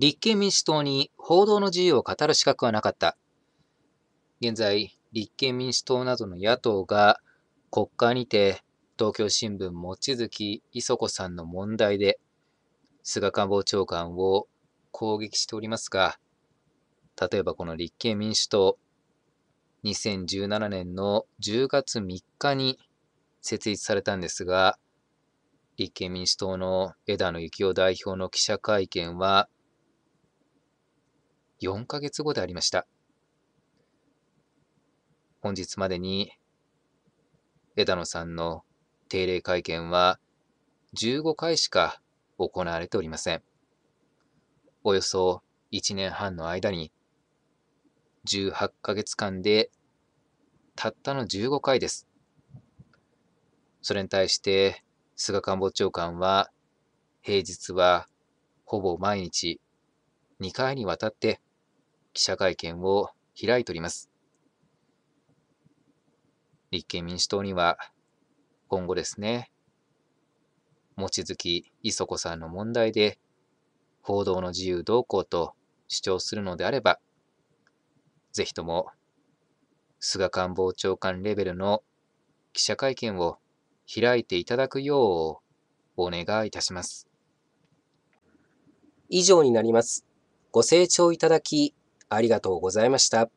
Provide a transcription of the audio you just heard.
立憲民主党に報道の自由を語る資格はなかった。現在、立憲民主党などの野党が国会にて東京新聞望月磯子さんの問題で菅官房長官を攻撃しておりますが、例えばこの立憲民主党、2017年の10月3日に設立されたんですが、立憲民主党の枝野幸男代表の記者会見は、4ヶ月後でありました。本日までに枝野さんの定例会見は15回しか行われておりません。およそ1年半の間に18ヶ月間でたったの15回です。それに対して菅官房長官は平日はほぼ毎日2回にわたって記者会見を開いております。立憲民主党には今後ですね、望月磯子さんの問題で報道の自由動向と主張するのであれば、ぜひとも菅官房長官レベルの記者会見を開いていただくようお願いいたします。以上になります。ご清聴いただきありがとうございました。